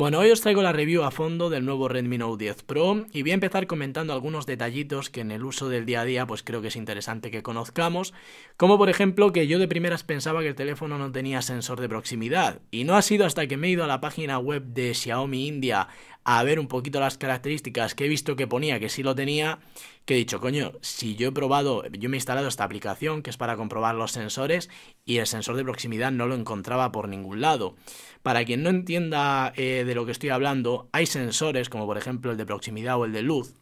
Bueno, hoy os traigo la review a fondo del nuevo Redmi Note 10 Pro y voy a empezar comentando algunos detallitos que en el uso del día a día pues creo que es interesante que conozcamos, como por ejemplo que yo de primeras pensaba que el teléfono no tenía sensor de proximidad y no ha sido hasta que me he ido a la página web de Xiaomi India a ver un poquito las características que he visto que ponía que sí lo tenía que he dicho, coño, si yo he probado, yo me he instalado esta aplicación que es para comprobar los sensores y el sensor de proximidad no lo encontraba por ningún lado. Para quien no entienda eh, de lo que estoy hablando, hay sensores como por ejemplo el de proximidad o el de luz.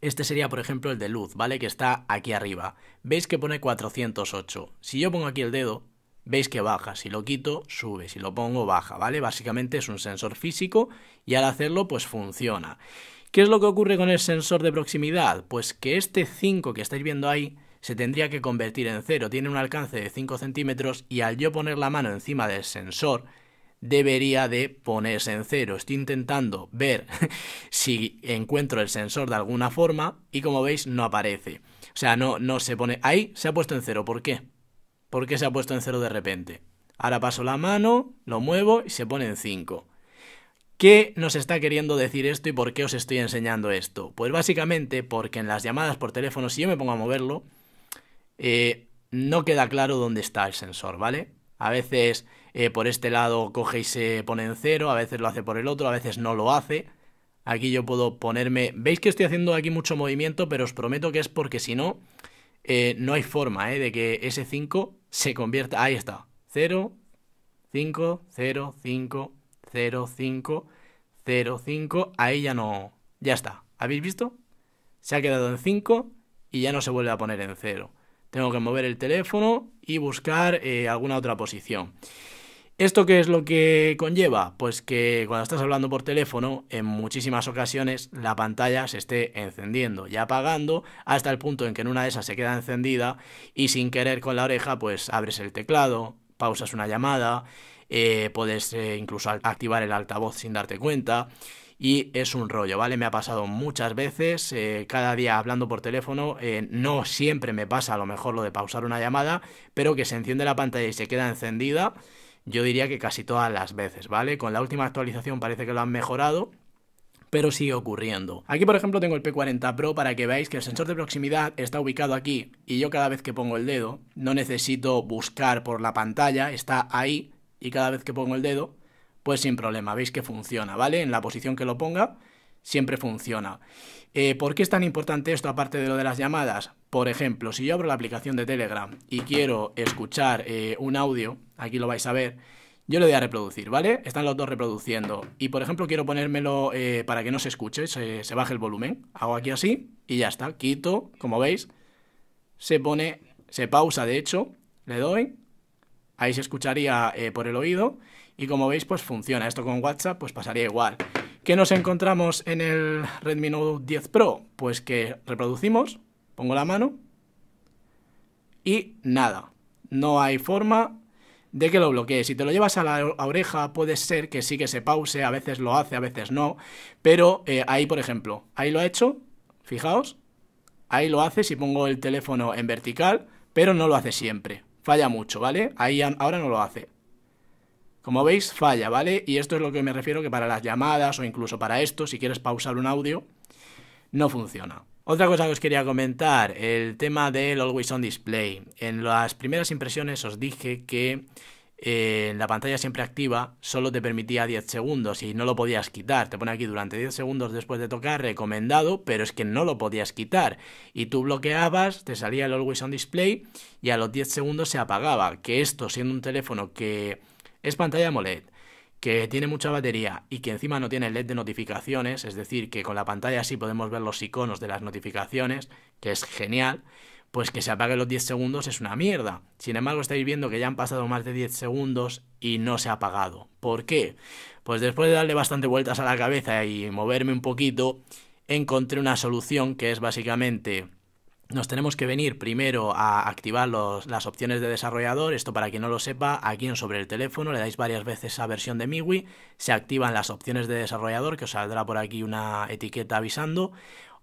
Este sería por ejemplo el de luz, ¿vale? Que está aquí arriba. Veis que pone 408. Si yo pongo aquí el dedo, veis que baja. Si lo quito, sube. Si lo pongo, baja, ¿vale? Básicamente es un sensor físico y al hacerlo, pues funciona. ¿Qué es lo que ocurre con el sensor de proximidad? Pues que este 5 que estáis viendo ahí se tendría que convertir en 0. Tiene un alcance de 5 centímetros y al yo poner la mano encima del sensor debería de ponerse en 0. Estoy intentando ver si encuentro el sensor de alguna forma y como veis no aparece. O sea, no, no se pone... Ahí se ha puesto en 0. ¿Por qué? ¿Por qué se ha puesto en 0 de repente? Ahora paso la mano, lo muevo y se pone en 5. ¿Qué nos está queriendo decir esto y por qué os estoy enseñando esto? Pues básicamente porque en las llamadas por teléfono, si yo me pongo a moverlo, eh, no queda claro dónde está el sensor, ¿vale? A veces eh, por este lado coge y se pone en cero, a veces lo hace por el otro, a veces no lo hace. Aquí yo puedo ponerme... Veis que estoy haciendo aquí mucho movimiento, pero os prometo que es porque si no, eh, no hay forma de que ese 5 se convierta... Ahí está. 0, 5, 0, 5, 0,5, 0,5, ahí ya no, ya está. ¿Habéis visto? Se ha quedado en 5 y ya no se vuelve a poner en 0. Tengo que mover el teléfono y buscar eh, alguna otra posición. ¿Esto qué es lo que conlleva? Pues que cuando estás hablando por teléfono, en muchísimas ocasiones la pantalla se esté encendiendo y apagando hasta el punto en que en una de esas se queda encendida y sin querer con la oreja pues abres el teclado, pausas una llamada, eh, puedes eh, incluso activar el altavoz sin darte cuenta. Y es un rollo, ¿vale? Me ha pasado muchas veces, eh, cada día hablando por teléfono, eh, no siempre me pasa a lo mejor lo de pausar una llamada, pero que se enciende la pantalla y se queda encendida, yo diría que casi todas las veces, ¿vale? Con la última actualización parece que lo han mejorado, pero sigue ocurriendo. Aquí por ejemplo tengo el P40 Pro para que veáis que el sensor de proximidad está ubicado aquí y yo cada vez que pongo el dedo no necesito buscar por la pantalla, está ahí y cada vez que pongo el dedo, pues sin problema, veis que funciona, ¿vale? En la posición que lo ponga, siempre funciona. Eh, ¿Por qué es tan importante esto aparte de lo de las llamadas? Por ejemplo, si yo abro la aplicación de Telegram y quiero escuchar eh, un audio, aquí lo vais a ver, yo le doy a reproducir, ¿vale? Están los dos reproduciendo. Y por ejemplo, quiero ponérmelo eh, para que no se escuche, se baje el volumen. Hago aquí así y ya está. Quito, como veis, se pone, se pausa de hecho, le doy Ahí se escucharía eh, por el oído y como veis pues funciona. Esto con WhatsApp pues pasaría igual. ¿Qué nos encontramos en el Redmi Note 10 Pro? Pues que reproducimos, pongo la mano y nada. No hay forma de que lo bloquee. Si te lo llevas a la oreja, puede ser que sí que se pause, a veces lo hace, a veces no, pero eh, ahí, por ejemplo, ahí lo ha hecho, fijaos, ahí lo hace si pongo el teléfono en vertical, pero no lo hace siempre falla mucho, ¿vale? Ahí ahora no lo hace. Como veis, falla, ¿vale? Y esto es lo que me refiero que para las llamadas o incluso para esto, si quieres pausar un audio, no funciona. Otra cosa que os quería comentar, el tema del Always On Display. En las primeras impresiones os dije que en eh, la pantalla siempre activa solo te permitía 10 segundos y no lo podías quitar. Te pone aquí durante 10 segundos después de tocar recomendado, pero es que no lo podías quitar. Y tú bloqueabas, te salía el Always on Display y a los 10 segundos se apagaba. Que esto, siendo un teléfono que es pantalla AMOLED, que tiene mucha batería y que encima no tiene LED de notificaciones, es decir, que con la pantalla así podemos ver los iconos de las notificaciones, que es genial pues que se apague los 10 segundos es una mierda. Sin embargo, estáis viendo que ya han pasado más de 10 segundos y no se ha apagado. ¿Por qué? Pues después de darle bastante vueltas a la cabeza y moverme un poquito, encontré una solución que es básicamente nos tenemos que venir primero a activar las opciones de desarrollador. Esto para quien no lo sepa, aquí en sobre el teléfono le dais varias veces a versión de MIUI, se activan las opciones de desarrollador, que os saldrá por aquí una etiqueta avisando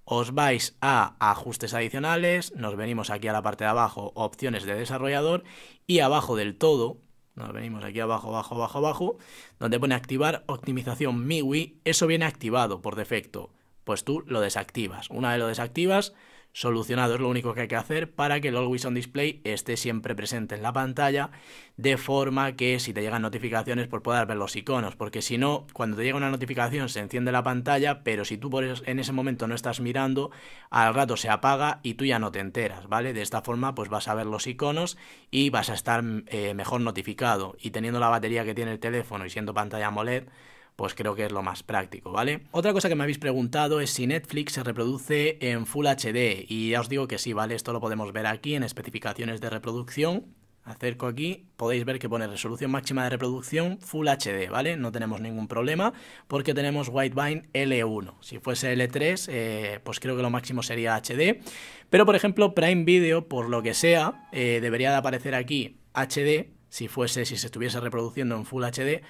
os vais a ajustes adicionales, nos venimos aquí a la parte de abajo, opciones de desarrollador y abajo del todo, nos venimos aquí abajo, abajo, abajo, abajo, donde pone activar optimización MIUI, eso viene activado por defecto, pues tú lo desactivas. Una vez lo desactivas, solucionado. Es lo único que hay que hacer para que el Always On Display esté siempre presente en la pantalla, de forma que si te llegan notificaciones pues puedas ver los iconos, porque si no, cuando te llega una notificación se enciende la pantalla, pero si tú en ese momento no estás mirando, al rato se apaga y tú ya no te enteras, ¿vale? De esta forma pues vas a ver los iconos y vas a estar eh, mejor notificado y teniendo la batería que tiene el teléfono y siendo pantalla AMOLED, pues creo que es lo más práctico, ¿vale? Otra cosa que me habéis preguntado es si Netflix se reproduce en Full HD y ya os digo que sí, ¿vale? Esto lo podemos ver aquí en especificaciones de reproducción. Acerco aquí, podéis ver que pone resolución máxima de reproducción Full HD, ¿vale? No tenemos ningún problema porque tenemos Widevine L1. Si fuese L3, eh, pues creo que lo máximo sería HD. Pero, por ejemplo, Prime Video, por lo que sea, eh, debería de aparecer aquí HD, si fuese, si se estuviese reproduciendo en Full HD,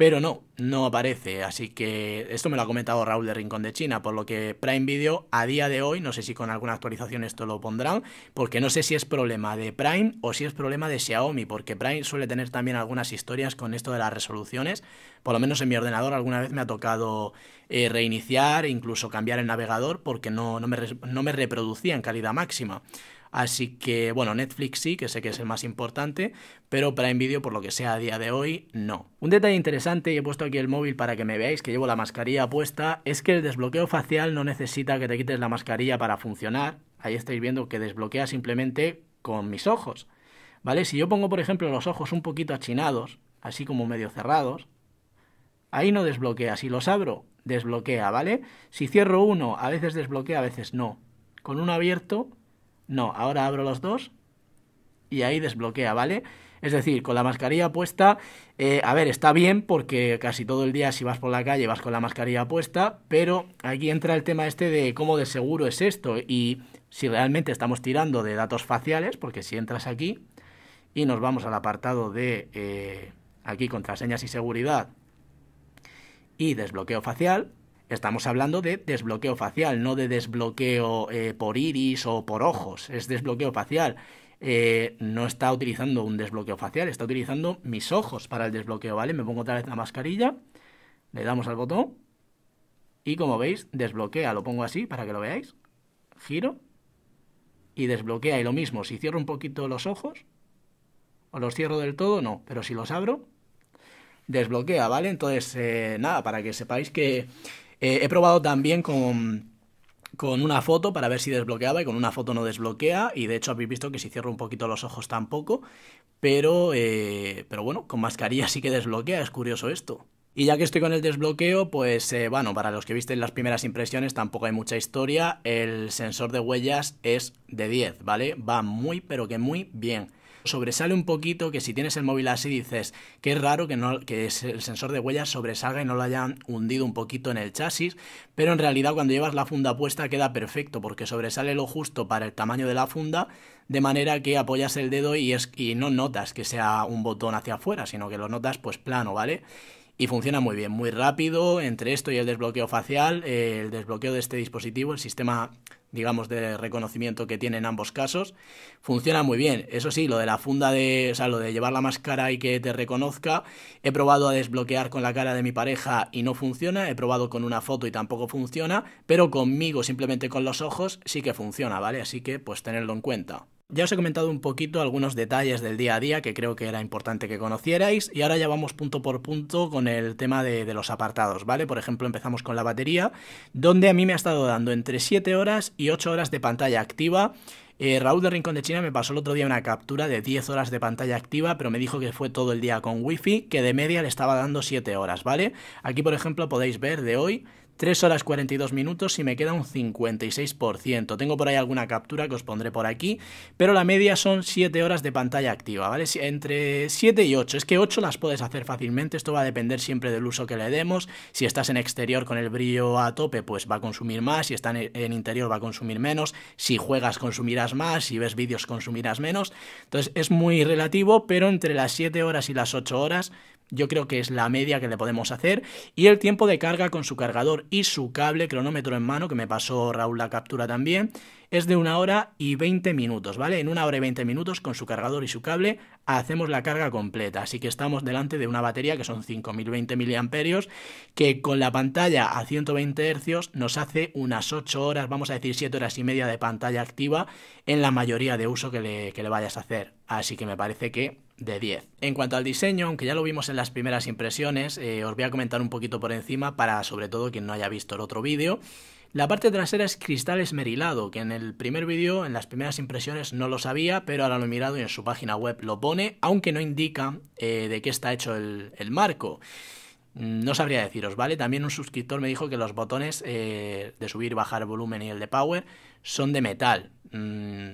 pero no, no aparece. Así que esto me lo ha comentado Raúl de Rincón de China, por lo que Prime Video a día de hoy, no sé si con alguna actualización esto lo pondrán, porque no sé si es problema de Prime o si es problema de Xiaomi, porque Prime suele tener también algunas historias con esto de las resoluciones. Por lo menos en mi ordenador alguna vez me ha tocado eh, reiniciar, e incluso cambiar el navegador, porque no, no, me, no me reproducía en calidad máxima. Así que, bueno, Netflix sí, que sé que es el más importante, pero Prime Video, por lo que sea a día de hoy, no. Un detalle interesante, y he puesto aquí el móvil para que me veáis, que llevo la mascarilla puesta, es que el desbloqueo facial no necesita que te quites la mascarilla para funcionar. Ahí estáis viendo que desbloquea simplemente con mis ojos. ¿Vale? Si yo pongo, por ejemplo, los ojos un poquito achinados, así como medio cerrados, ahí no desbloquea. Si los abro, desbloquea, ¿vale? Si cierro uno, a veces desbloquea, a veces no. Con uno abierto, no, ahora abro los dos y ahí desbloquea, ¿vale? Es decir, con la mascarilla puesta, eh, a ver, está bien porque casi todo el día si vas por la calle vas con la mascarilla puesta, pero aquí entra el tema este de cómo de seguro es esto y si realmente estamos tirando de datos faciales, porque si entras aquí y nos vamos al apartado de eh, aquí contraseñas y seguridad y desbloqueo facial, Estamos hablando de desbloqueo facial, no de desbloqueo eh, por iris o por ojos, es desbloqueo facial. Eh, no está utilizando un desbloqueo facial, está utilizando mis ojos para el desbloqueo, ¿vale? Me pongo otra vez la mascarilla, le damos al botón y como veis, desbloquea, lo pongo así para que lo veáis, giro y desbloquea. Y lo mismo, si cierro un poquito los ojos, o los cierro del todo, no, pero si los abro, desbloquea, ¿vale? Entonces, eh, nada, para que sepáis que eh, he probado también con, una foto para ver si desbloqueaba y con una foto no desbloquea y de hecho habéis visto que si cierro un poquito los ojos tampoco, pero, eh, pero bueno, con mascarilla sí que desbloquea, es curioso esto. Y ya que estoy con el desbloqueo, pues eh, bueno, para los que visten las primeras impresiones tampoco hay mucha historia, el sensor de huellas es de 10, ¿vale? Va muy pero que muy bien sobresale un poquito, que si tienes el móvil así dices que es raro que, no, el sensor de huellas sobresalga y no lo hayan hundido un poquito en el chasis, pero en realidad cuando llevas la funda puesta queda perfecto porque sobresale lo justo para el tamaño de la funda, de manera que apoyas el dedo y, es, y no notas que sea un botón hacia afuera, sino que lo notas pues plano, ¿vale? y funciona muy bien, muy rápido. Entre esto y el desbloqueo facial, eh, el desbloqueo de este dispositivo, el sistema digamos, de reconocimiento que tiene en ambos casos, funciona muy bien. Eso sí, lo de la funda de, o sea, lo de llevar la máscara y que te reconozca, he probado a desbloquear con la cara de mi pareja y no funciona, he probado con una foto y tampoco funciona, pero conmigo simplemente con los ojos sí que funciona, ¿vale? Así que pues tenerlo en cuenta. Ya os he comentado un poquito algunos detalles del día a día que creo que era importante que conocierais y ahora ya vamos punto por punto con el tema de, los apartados, ¿vale? Por ejemplo, empezamos con la batería, donde a mí me ha estado dando entre 7 horas y 8 horas de pantalla activa. Eh, Raúl de Rincón de China me pasó el otro día una captura de 10 horas de pantalla activa, pero me dijo que fue todo el día con wifi, que de media le estaba dando 7 horas, ¿vale? Aquí, por ejemplo, podéis ver de hoy 3 horas 42 minutos y me queda un 56%. Tengo por ahí alguna captura que os pondré por aquí, pero la media son 7 horas de pantalla activa, ¿vale? Entre 7 y 8. Es que 8 las puedes hacer fácilmente, esto va a depender siempre del uso que le demos. Si estás en exterior con el brillo a tope, pues va a consumir más, si estás en interior va a consumir menos, si juegas consumirás más, si ves vídeos consumirás menos. Entonces es muy relativo, pero entre las 7 horas y las 8 horas yo creo que es la media que le podemos hacer, y el tiempo de carga con su cargador y su cable cronómetro en mano, que me pasó Raúl la captura también, es de una hora y 20 minutos, ¿vale? En una hora y 20 minutos con su cargador y su cable hacemos la carga completa, así que estamos delante de una batería que son 5020 mAh, que con la pantalla a 120 Hz nos hace unas 8 horas, vamos a decir 7 horas y media de pantalla activa en la mayoría de uso que le vayas a hacer, así que me parece que de 10. En cuanto al diseño, aunque ya lo vimos en las primeras impresiones, eh, os voy a comentar un poquito por encima para sobre todo quien no haya visto el otro vídeo. La parte trasera es cristal esmerilado, que en el primer vídeo, en las primeras impresiones no lo sabía, pero ahora lo he mirado y en su página web lo pone, aunque no indica eh, de qué está hecho el, marco. Mm, no sabría deciros, ¿vale? También un suscriptor me dijo que los botones eh, de subir, bajar volumen y el de power son de metal. Mm,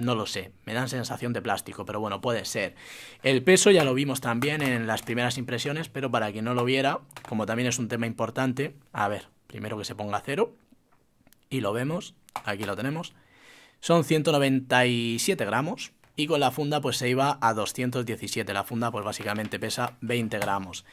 no lo sé, me dan sensación de plástico, pero bueno, puede ser. El peso ya lo vimos también en las primeras impresiones, pero para quien no lo viera, como también es un tema importante, a ver, primero que se ponga cero, y lo vemos, aquí lo tenemos, son 197 gramos, y con la funda pues se iba a 217, la funda pues básicamente pesa 20 gramos.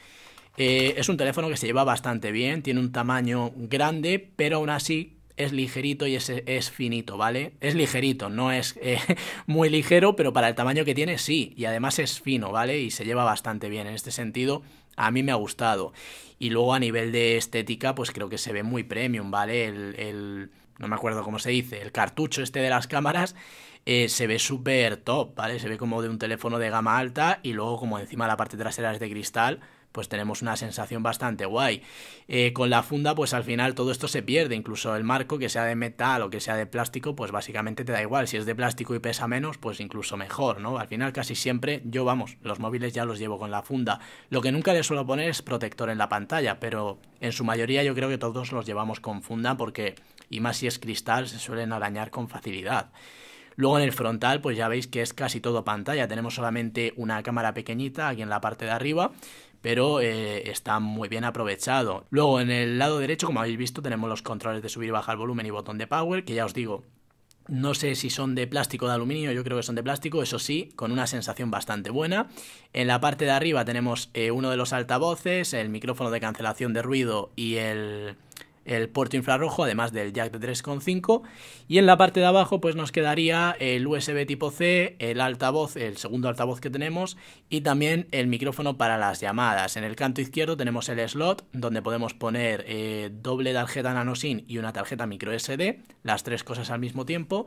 Eh, es un teléfono que se lleva bastante bien, tiene un tamaño grande, pero aún así es ligerito y es, es finito, ¿vale? Es ligerito, no es eh, muy ligero, pero para el tamaño que tiene sí, y además es fino, ¿vale? Y se lleva bastante bien en este sentido. A mí me ha gustado. Y luego a nivel de estética, pues creo que se ve muy premium, ¿vale? El, no me acuerdo cómo se dice, el cartucho este de las cámaras, eh, se ve súper top, ¿vale? Se ve como de un teléfono de gama alta y luego como encima la parte trasera es de cristal, pues tenemos una sensación bastante guay. Eh, con la funda, pues al final todo esto se pierde, incluso el marco, que sea de metal o que sea de plástico, pues básicamente te da igual. Si es de plástico y pesa menos, pues incluso mejor, ¿no? Al final casi siempre yo, vamos, los móviles ya los llevo con la funda. Lo que nunca le suelo poner es protector en la pantalla, pero en su mayoría yo creo que todos los llevamos con funda porque, y más si es cristal, se suelen arañar con facilidad. Luego en el frontal, pues ya veis que es casi todo pantalla. Tenemos solamente una cámara pequeñita aquí en la parte de arriba pero eh, está muy bien aprovechado. Luego en el lado derecho, como habéis visto, tenemos los controles de subir y bajar volumen y botón de power, que ya os digo, no sé si son de plástico o de aluminio, yo creo que son de plástico, eso sí, con una sensación bastante buena. En la parte de arriba tenemos eh, uno de los altavoces, el micrófono de cancelación de ruido y el el puerto infrarrojo, además del jack de 3.5. Y en la parte de abajo, pues nos quedaría el USB tipo C, el altavoz, el segundo altavoz que tenemos, y también el micrófono para las llamadas. En el canto izquierdo tenemos el slot, donde podemos poner eh, doble tarjeta nano SIM y una tarjeta micro SD, las tres cosas al mismo tiempo.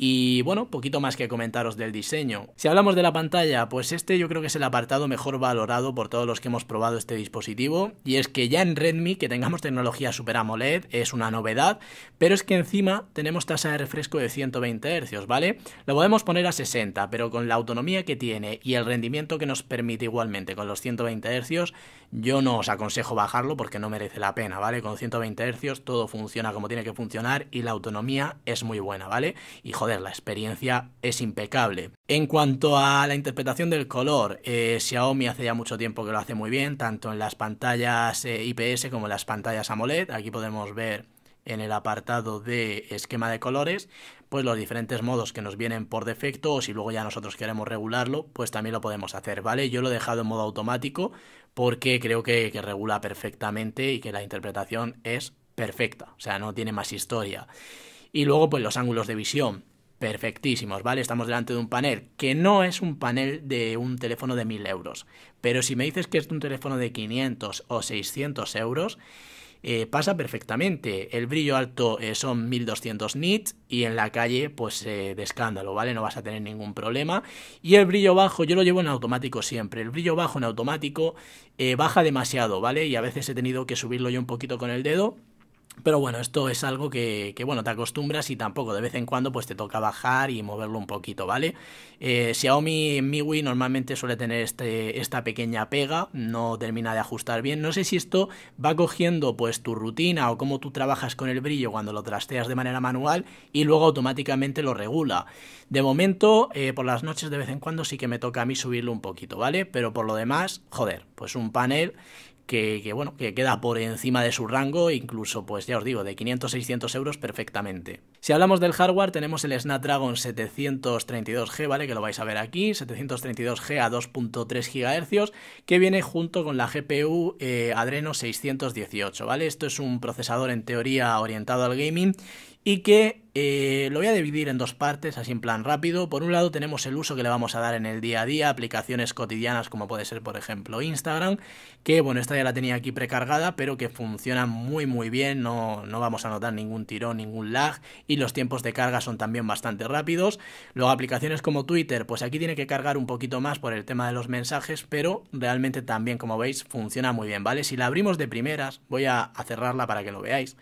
Y bueno, poquito más que comentaros del diseño. Si hablamos de la pantalla, pues este yo creo que es el apartado mejor valorado por todos los que hemos probado este dispositivo. Y es que ya en Redmi que tengamos tecnología Super AMOLED es una novedad, pero es que encima tenemos tasa de refresco de 120 Hz, ¿vale? Lo podemos poner a 60, pero con la autonomía que tiene y el rendimiento que nos permite igualmente con los 120 Hz, yo no os aconsejo bajarlo porque no merece la pena, ¿vale? Con 120 Hz todo funciona como tiene que funcionar y la autonomía es muy buena, ¿vale? Y joder, la experiencia es impecable. En cuanto a la interpretación del color, eh, Xiaomi hace ya mucho tiempo que lo hace muy bien, tanto en las pantallas eh, IPS como en las pantallas AMOLED. Aquí podemos ver en el apartado de esquema de colores, pues los diferentes modos que nos vienen por defecto o si luego ya nosotros queremos regularlo, pues también lo podemos hacer, ¿vale? Yo lo he dejado en modo automático porque creo que, que regula perfectamente y que la interpretación es perfecta, o sea, no tiene más historia. Y luego pues los ángulos de visión perfectísimos, ¿vale? Estamos delante de un panel que no es un panel de un teléfono de 1000 euros, pero si me dices que es un teléfono de 500 o 600 euros, eh, pasa perfectamente. El brillo alto eh, son 1200 nits y en la calle, pues eh, de escándalo, ¿vale? No vas a tener ningún problema. Y el brillo bajo, yo lo llevo en automático siempre. El brillo bajo en automático baja demasiado, ¿vale? Y a veces he tenido que subirlo yo un poquito con el dedo pero bueno, esto es algo que, bueno, te acostumbras y tampoco de vez en cuando pues te toca bajar y moverlo un poquito, ¿vale? Eh, Xiaomi MIUI normalmente suele tener este, esta pequeña pega, no termina de ajustar bien. No sé si esto va cogiendo pues tu rutina o cómo tú trabajas con el brillo cuando lo trasteas de manera manual y luego automáticamente lo regula. De momento, eh, por las noches de vez en cuando sí que me toca a mí subirlo un poquito, ¿vale? Pero por lo demás, joder, pues un panel que, bueno, que queda por encima de su rango, incluso, pues ya os digo, de 500-600 euros perfectamente. Si hablamos del hardware, tenemos el Snapdragon 732G, ¿vale? Que lo vais a ver aquí, 732G a 2.3 GHz, que viene junto con la GPU eh, Adreno 618, ¿vale? Esto es un procesador en teoría orientado al gaming y que eh, lo voy a dividir en dos partes, así en plan rápido. Por un lado tenemos el uso que le vamos a dar en el día a día, aplicaciones cotidianas como puede ser por ejemplo Instagram, que bueno, esta ya la tenía aquí precargada, pero que funciona muy muy bien, no, no vamos a notar ningún tirón, ningún lag y los tiempos de carga son también bastante rápidos. Luego aplicaciones como Twitter, pues aquí tiene que cargar un poquito más por el tema de los mensajes, pero realmente también como veis funciona muy bien, ¿vale? Si la abrimos de primeras, voy a cerrarla para que lo veáis.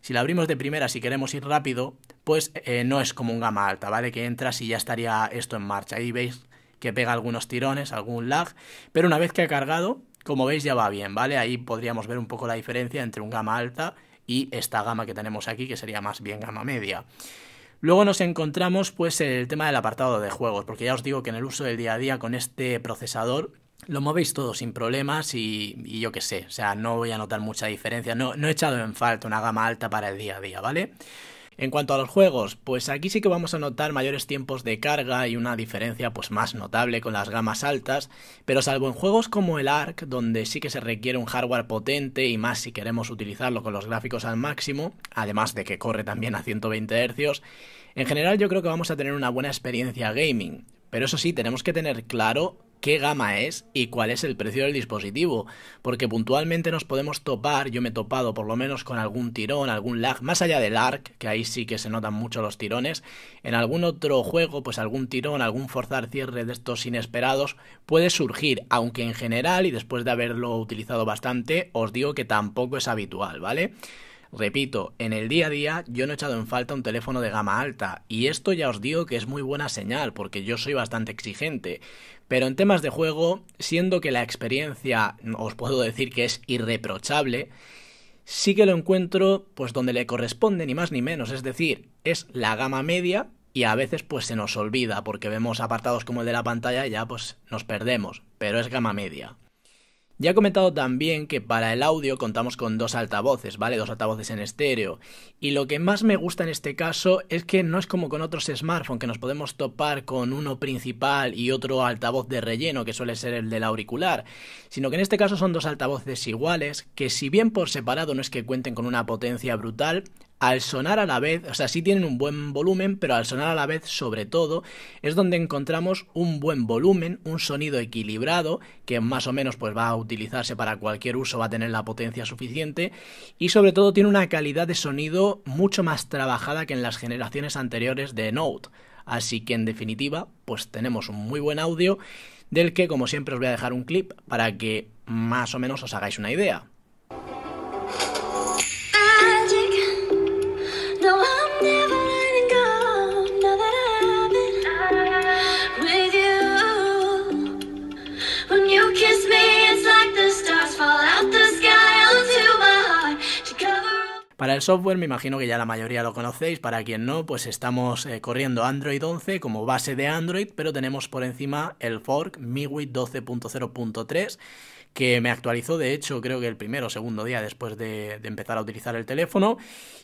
Si la abrimos de primera si queremos ir rápido, pues eh, no es como un gama alta, ¿vale? Que entras y ya estaría esto en marcha. Ahí veis que pega algunos tirones, algún lag, pero una vez que ha cargado, como veis ya va bien, ¿vale? Ahí podríamos ver un poco la diferencia entre un gama alta y esta gama que tenemos aquí, que sería más bien gama media. Luego nos encontramos pues el tema del apartado de juegos, porque ya os digo que en el uso del día a día con este procesador lo movéis todo sin problemas y, yo qué sé, o sea, no voy a notar mucha diferencia, no, he echado en falta una gama alta para el día a día, ¿vale? En cuanto a los juegos, pues aquí sí que vamos a notar mayores tiempos de carga y una diferencia pues más notable con las gamas altas, pero salvo en juegos como el ARC, donde sí que se requiere un hardware potente y más si queremos utilizarlo con los gráficos al máximo, además de que corre también a 120 Hz, en general yo creo que vamos a tener una buena experiencia gaming. Pero eso sí, tenemos que tener claro qué gama es y cuál es el precio del dispositivo, porque puntualmente nos podemos topar, yo me he topado por lo menos con algún tirón, algún lag, más allá del ARC, que ahí sí que se notan mucho los tirones, en algún otro juego, pues algún tirón, algún forzar cierre de estos inesperados puede surgir, aunque en general y después de haberlo utilizado bastante, os digo que tampoco es habitual, ¿vale? Repito, en el día a día yo no he echado en falta un teléfono de gama alta y esto ya os digo que es muy buena señal porque yo soy bastante exigente. Pero en temas de juego, siendo que la experiencia os puedo decir que es irreprochable, sí que lo encuentro pues donde le corresponde ni más ni menos, es decir, es la gama media y a veces pues se nos olvida porque vemos apartados como el de la pantalla y ya pues nos perdemos, pero es gama media. Ya he comentado también que para el audio contamos con dos altavoces, ¿vale? Dos altavoces en estéreo. Y lo que más me gusta en este caso es que no es como con otros smartphones que nos podemos topar con uno principal y otro altavoz de relleno que suele ser el del auricular, sino que en este caso son dos altavoces iguales que si bien por separado no es que cuenten con una potencia brutal, al sonar a la vez, o sea, sí tienen un buen volumen, pero al sonar a la vez, sobre todo, es donde encontramos un buen volumen, un sonido equilibrado, que más o menos pues va a utilizarse para cualquier uso, va a tener la potencia suficiente, y sobre todo tiene una calidad de sonido mucho más trabajada que en las generaciones anteriores de Note. Así que en definitiva, pues tenemos un muy buen audio del que como siempre os voy a dejar un clip para que más o menos os hagáis una idea. Para el software me imagino que ya la mayoría lo conocéis, para quien no, pues estamos eh, corriendo Android 11 como base de Android, pero tenemos por encima el fork MIUI 12.0.3 que me actualizó, de hecho, creo que el primero o segundo día después de, empezar a utilizar el teléfono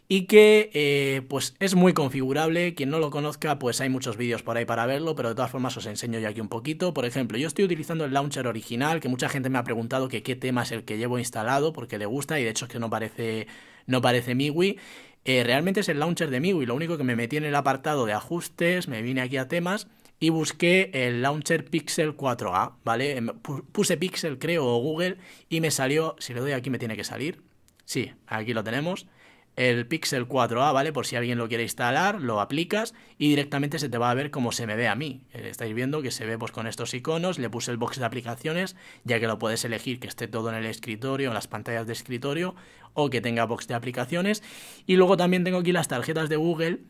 y que eh, pues es muy configurable, quien no lo conozca pues hay muchos vídeos por ahí para verlo, pero de todas formas os enseño yo aquí un poquito, por ejemplo, yo estoy utilizando el launcher original, que mucha gente me ha preguntado que qué tema es el que llevo instalado porque le gusta y de hecho es que no parece no parece MIUI. Eh, realmente es el launcher de MIUI, lo único que me metí en el apartado de ajustes, me vine aquí a temas y busqué el launcher Pixel 4A, ¿vale? Em, puse Pixel creo o Google y me salió, si le doy aquí me tiene que salir, sí, aquí lo tenemos, el Pixel 4a, ¿vale? Por si alguien lo quiere instalar, lo aplicas y directamente se te va a ver cómo se me ve a mí. Eh, estáis viendo que se ve pues con estos iconos, le puse el box de aplicaciones, ya que lo puedes elegir que esté todo en el escritorio, en las pantallas de escritorio o que tenga box de aplicaciones. Y luego también tengo aquí las tarjetas de Google,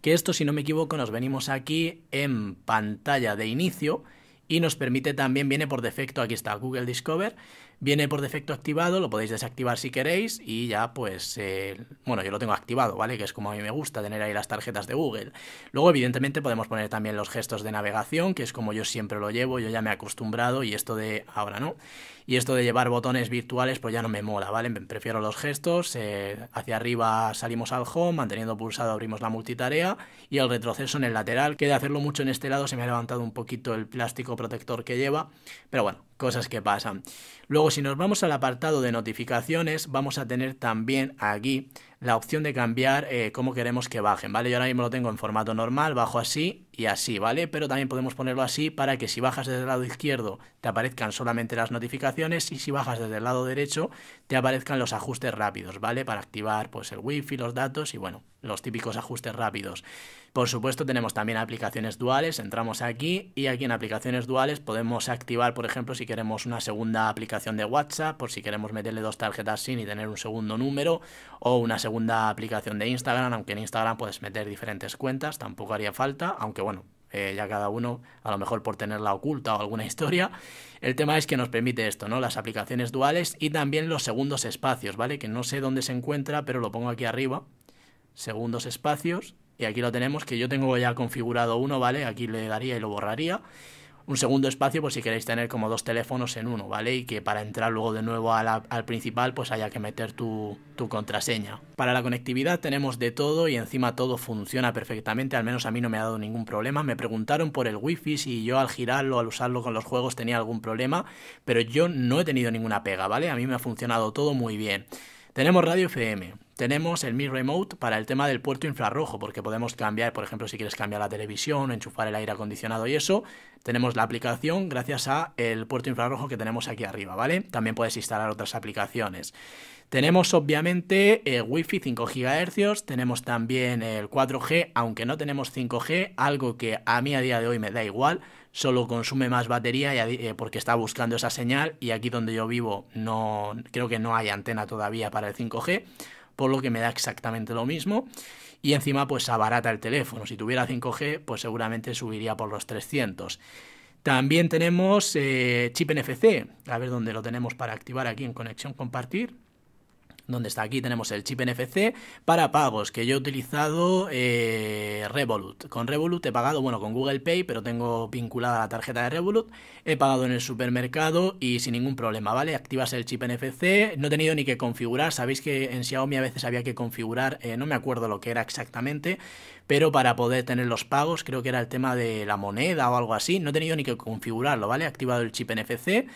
que esto si no me equivoco nos venimos aquí en pantalla de inicio y nos permite también, viene por defecto, aquí está Google Discover, Viene por defecto activado, lo podéis desactivar si queréis y ya pues, eh, bueno, yo lo tengo activado, ¿vale? Que es como a mí me gusta tener ahí las tarjetas de Google. Luego, evidentemente, podemos poner también los gestos de navegación, que es como yo siempre lo llevo, yo ya me he acostumbrado y esto de ahora no. Y esto de llevar botones virtuales pues ya no me mola, ¿vale? Prefiero los gestos, eh, hacia arriba salimos al home, manteniendo pulsado abrimos la multitarea y el retroceso en el lateral, que de hacerlo mucho en este lado se me ha levantado un poquito el plástico protector que lleva, pero bueno, cosas que pasan. Luego, si nos vamos al apartado de notificaciones, vamos a tener también aquí la opción de cambiar eh, cómo queremos que bajen, ¿vale? Yo ahora mismo lo tengo en formato normal, bajo así y así, ¿vale? Pero también podemos ponerlo así para que si bajas desde el lado izquierdo te aparezcan solamente las notificaciones y si bajas desde el lado derecho te aparezcan los ajustes rápidos, ¿vale? Para activar pues el wifi, los datos y bueno, los típicos ajustes rápidos. Por supuesto tenemos también aplicaciones duales, entramos aquí y aquí en aplicaciones duales podemos activar, por ejemplo, si queremos una segunda aplicación de WhatsApp, por si queremos meterle dos tarjetas SIM y tener un segundo número, o una segunda aplicación de Instagram, aunque en Instagram puedes meter diferentes cuentas, tampoco haría falta, aunque bueno, eh, ya cada uno, a lo mejor por tenerla oculta o alguna historia. El tema es que nos permite esto, ¿no? Las aplicaciones duales y también los segundos espacios, ¿vale? Que no sé dónde se encuentra, pero lo pongo aquí arriba. Segundos espacios. Y aquí lo tenemos, que yo tengo ya configurado uno, ¿vale? Aquí le daría y lo borraría. Un segundo espacio, pues si queréis tener como dos teléfonos en uno, ¿vale? Y que para entrar luego de nuevo al principal, pues haya que meter tu, tu contraseña. Para la conectividad tenemos de todo y encima todo funciona perfectamente, al menos a mí no me ha dado ningún problema. Me preguntaron por el wifi si yo al girarlo, al usarlo con los juegos tenía algún problema, pero yo no he tenido ninguna pega, ¿vale? A mí me ha funcionado todo muy bien. Tenemos radio FM, tenemos el Mi Remote para el tema del puerto infrarrojo, porque podemos cambiar, por ejemplo, si quieres cambiar la televisión, enchufar el aire acondicionado y eso, tenemos la aplicación gracias a el puerto infrarrojo que tenemos aquí arriba, ¿vale? También puedes instalar otras aplicaciones. Tenemos obviamente el eh, Wi-Fi 5 GHz, tenemos también el 4G, aunque no tenemos 5G, algo que a mí a día de hoy me da igual, solo consume más batería eh, porque está buscando esa señal y aquí donde yo vivo no creo que no hay antena todavía para el 5G, por lo que me da exactamente lo mismo y encima pues abarata el teléfono. Si tuviera 5G pues seguramente subiría por los 300. También tenemos eh, chip NFC, a ver dónde lo tenemos para activar aquí en conexión compartir donde está aquí tenemos el chip NFC para pagos, que yo he utilizado eh, Revolut. Con Revolut he pagado, bueno, con Google Pay, pero tengo vinculada la tarjeta de Revolut. He pagado en el supermercado y sin ningún problema, ¿vale? Activas el chip NFC, no he tenido ni que configurar, sabéis que en Xiaomi a veces había que configurar, eh, no me acuerdo lo que era exactamente, pero para poder tener los pagos, creo que era el tema de la moneda o algo así, no he tenido ni que configurarlo, ¿vale? He activado el chip NFC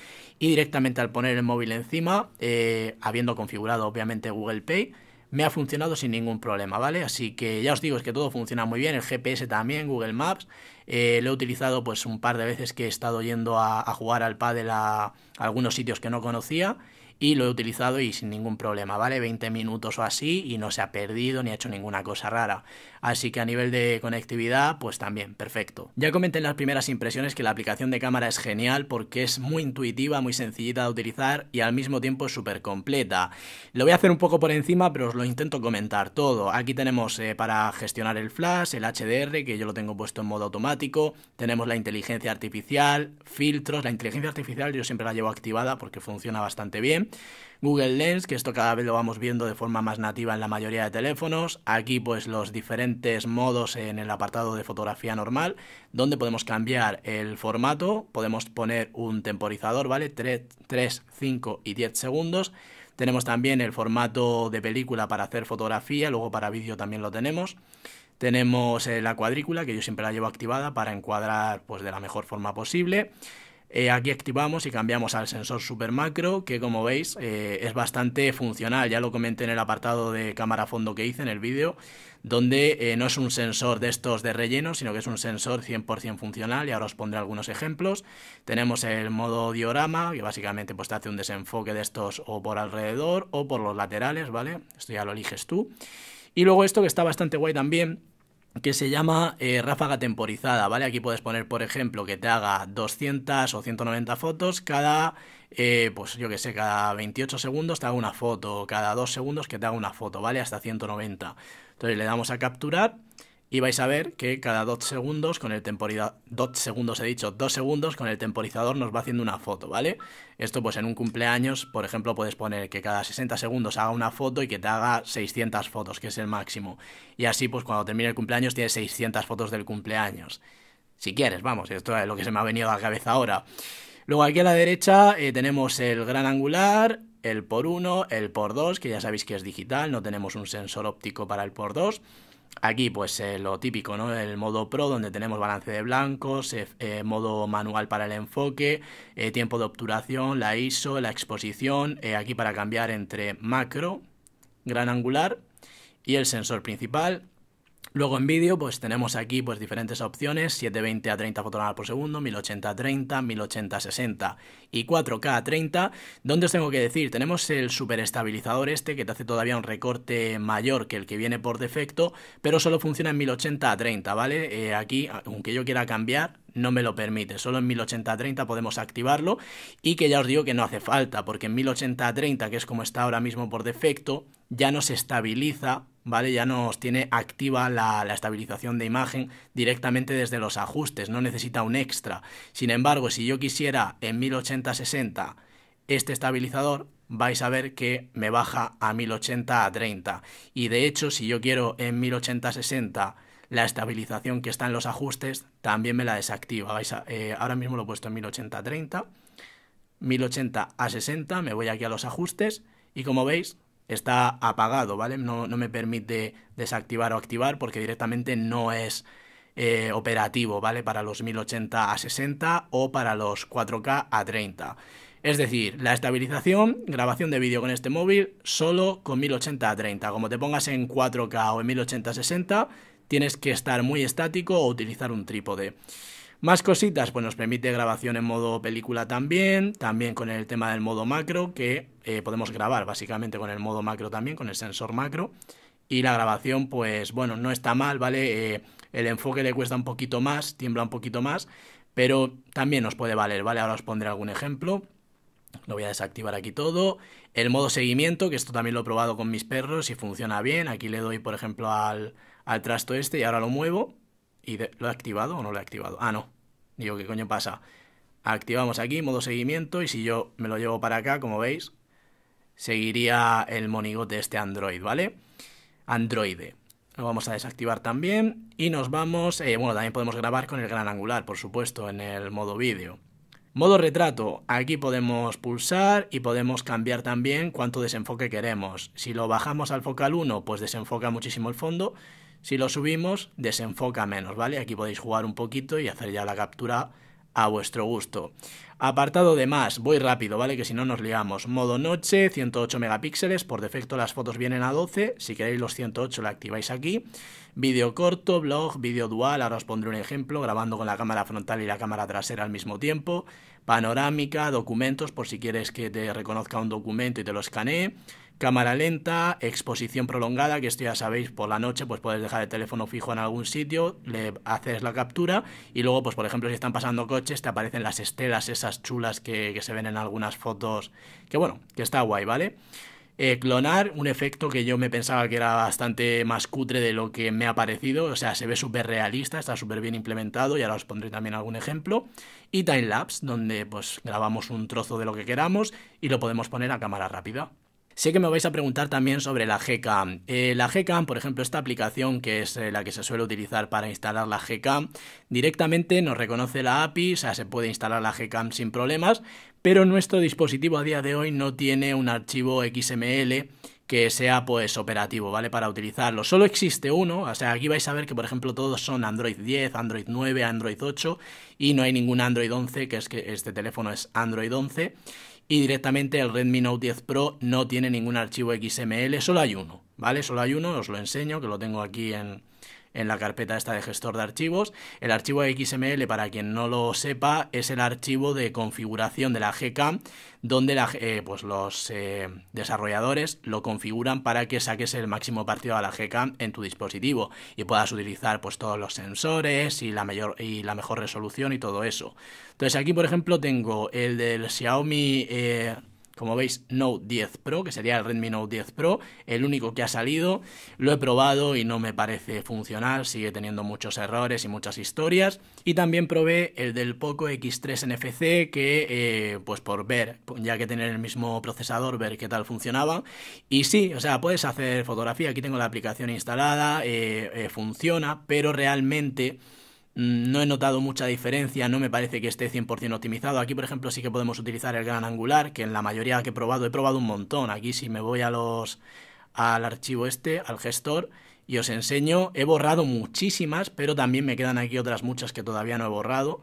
y directamente al poner el móvil encima, eh, habiendo configurado obviamente Google Pay, me ha funcionado sin ningún problema, ¿vale? Así que ya os digo, es que todo funciona muy bien, el GPS también, Google Maps, eh, lo he utilizado pues un par de veces que he estado yendo a, jugar al pádel a algunos sitios que no conocía y lo he utilizado y sin ningún problema, ¿vale? 20 minutos o así y no se ha perdido ni ha hecho ninguna cosa rara. Así que a nivel de conectividad, pues también, perfecto. Ya comenté en las primeras impresiones que la aplicación de cámara es genial porque es muy intuitiva, muy sencillita de utilizar y al mismo tiempo es súper completa. Lo voy a hacer un poco por encima, pero os lo intento comentar todo. Aquí tenemos eh, para gestionar el flash, el HDR, que yo lo tengo puesto en modo automático, tenemos la inteligencia artificial, filtros, la inteligencia artificial yo siempre la llevo activada porque funciona bastante bien. Google Lens, que esto cada vez lo vamos viendo de forma más nativa en la mayoría de teléfonos. Aquí pues los diferentes modos en el apartado de fotografía normal, donde podemos cambiar el formato, podemos poner un temporizador, ¿vale? 3, 3 5 y 10 segundos. Tenemos también el formato de película para hacer fotografía, luego para vídeo también lo tenemos. Tenemos eh, la cuadrícula, que yo siempre la llevo activada para encuadrar pues, de la mejor forma posible. Eh, aquí activamos y cambiamos al sensor super macro, que como veis eh, es bastante funcional, ya lo comenté en el apartado de cámara fondo que hice en el vídeo, donde eh, no es un sensor de estos de relleno, sino que es un sensor 100% funcional, y ahora os pondré algunos ejemplos. Tenemos el modo diorama, que básicamente pues, te hace un desenfoque de estos o por alrededor o por los laterales, ¿vale? Esto ya lo eliges tú. Y luego esto que está bastante guay también, que se llama eh, ráfaga temporizada, ¿vale? Aquí puedes poner, por ejemplo, que te haga 200 o 190 fotos cada, eh, pues yo que sé, cada 28 segundos te haga una foto, cada 2 segundos que te haga una foto, ¿vale? Hasta 190. Entonces le damos a capturar y vais a ver que cada 2 segundos con el temporizador, segundos he dicho, segundos con el temporizador nos va haciendo una foto, ¿vale? Esto pues en un cumpleaños, por ejemplo, puedes poner que cada 60 segundos haga una foto y que te haga 600 fotos, que es el máximo. Y así pues cuando termine el cumpleaños tienes 600 fotos del cumpleaños. Si quieres, vamos, esto es lo que se me ha venido a la cabeza ahora. Luego aquí a la derecha eh, tenemos el gran angular, el por 1, el por 2, que ya sabéis que es digital, no tenemos un sensor óptico para el por 2. Aquí pues eh, lo típico, ¿no? El modo pro donde tenemos balance de blancos, eh, eh, modo manual para el enfoque, tiempo de obturación, la ISO, la exposición, aquí para cambiar entre macro, gran angular y el sensor principal Luego en vídeo pues tenemos aquí pues diferentes opciones, 720 a 30 fotogramas por segundo, 1080 a 30, 1080 a 60 y 4K a 30, ¿Dónde os tengo que decir, tenemos el superestabilizador este que te hace todavía un recorte mayor que el que viene por defecto, pero solo funciona en 1080 a 30, ¿vale? Eh, aquí, aunque yo quiera cambiar, no me lo permite. Solo en 1080-30 a podemos activarlo y que ya os digo que no hace falta, porque en 1080-30, a que es como está ahora mismo por defecto, ya no se estabiliza ¿vale? Ya nos tiene activa la, estabilización de imagen directamente desde los ajustes, no necesita un extra. Sin embargo, si yo quisiera en 1080-60 este estabilizador, vais a ver que me baja a 1080 a 30. Y de hecho, si yo quiero en 1080-60 la estabilización que está en los ajustes, también me la desactiva. Vais eh, ahora mismo lo he puesto en 1080 a 30. 1080 a 60, me voy aquí a los ajustes y como veis está apagado, ¿vale? No, no me permite desactivar o activar porque directamente no es eh, operativo, ¿vale? Para los 1080 a 60 o para los 4K a 30. Es decir, la estabilización, grabación de vídeo con este móvil, solo con 1080 a 30. Como te pongas en 4K o en 1080 a 60, tienes que estar muy estático o utilizar un trípode. Más cositas, pues nos permite grabación en modo película también, también con el tema del modo macro, que eh, podemos grabar básicamente con el modo macro también, con el sensor macro. Y la grabación, pues bueno, no está mal, ¿vale? Eh, el enfoque le cuesta un poquito más, tiembla un poquito más, pero también nos puede valer, ¿vale? Ahora os pondré algún ejemplo. Lo voy a desactivar aquí todo. El modo seguimiento, que esto también lo he probado con mis perros y funciona bien. Aquí le doy, por ejemplo, al, al trasto este y ahora lo muevo. ¿Y lo he activado o no lo he activado? Ah, no. Digo, ¿qué coño pasa? Activamos aquí modo seguimiento y si yo me lo llevo para acá, como veis, seguiría el monigote este Android, ¿vale? Android. Lo vamos a desactivar también y nos vamos, eh, bueno, también podemos grabar con el gran angular, por supuesto, en el modo vídeo. Modo retrato, aquí podemos pulsar y podemos cambiar también cuánto desenfoque queremos. Si lo bajamos al focal 1, pues desenfoca muchísimo el fondo si lo subimos, desenfoca menos, ¿vale? Aquí podéis jugar un poquito y hacer ya la captura a vuestro gusto. Apartado de más, voy rápido, ¿vale? Que si no nos liamos. Modo noche, 108 megapíxeles, por defecto las fotos vienen a 12, si queréis los 108 la activáis aquí. Vídeo corto, blog, vídeo dual, ahora os pondré un ejemplo, grabando con la cámara frontal y la cámara trasera al mismo tiempo. Panorámica, documentos, por si quieres que te reconozca un documento y te lo escanee cámara lenta, exposición prolongada, que esto ya sabéis, por la noche pues puedes dejar el teléfono fijo en algún sitio, le haces la captura y luego pues por ejemplo si están pasando coches te aparecen las estelas esas chulas que, se ven en algunas fotos, que bueno, que está guay, ¿vale? Eh, clonar, un efecto que yo me pensaba que era bastante más cutre de lo que me ha parecido, o sea, se ve súper realista, está súper bien implementado, y ahora os pondré también algún ejemplo, y timelapse, donde pues grabamos un trozo de lo que queramos y lo podemos poner a cámara rápida. Sé que me vais a preguntar también sobre la GCAM. Eh, la GCAM, por ejemplo, esta aplicación que es eh, la que se suele utilizar para instalar la GCAM, directamente nos reconoce la API, o sea, se puede instalar la GCAM sin problemas, pero nuestro dispositivo a día de hoy no tiene un archivo XML que sea pues operativo, ¿vale? Para utilizarlo. Solo existe uno, o sea, aquí vais a ver que por ejemplo todos son Android 10, Android 9, Android 8 y no hay ningún Android 11, que es que este teléfono es Android 11 y directamente el Redmi Note 10 Pro no tiene ningún archivo XML, solo hay uno, ¿vale? Solo hay uno, os lo enseño, que lo tengo aquí en, en la carpeta esta de gestor de archivos. El archivo XML, para quien no lo sepa, es el archivo de configuración de la GCAM donde la, eh, pues los eh, desarrolladores lo configuran para que saques el máximo partido a la GCAM en tu dispositivo y puedas utilizar pues todos los sensores y la, y la mejor resolución y todo eso. Entonces aquí, por ejemplo, tengo el del Xiaomi... Eh, como veis Note 10 Pro, que sería el Redmi Note 10 Pro, el único que ha salido, lo he probado y no me parece funcional, sigue teniendo muchos errores y muchas historias, y también probé el del Poco X3 NFC, que eh, pues por ver, ya que tener el mismo procesador, ver qué tal funcionaba, y sí, o sea, puedes hacer fotografía, aquí tengo la aplicación instalada, eh, eh, funciona, pero realmente Mm, no he notado mucha diferencia, no me parece que esté 100% optimizado. Aquí, por ejemplo, sí que podemos utilizar el gran angular, que en la mayoría que he probado, he probado un montón. Aquí si me voy a los al archivo este, al gestor, y os enseño, he borrado muchísimas, pero también me quedan aquí otras muchas que todavía no he borrado.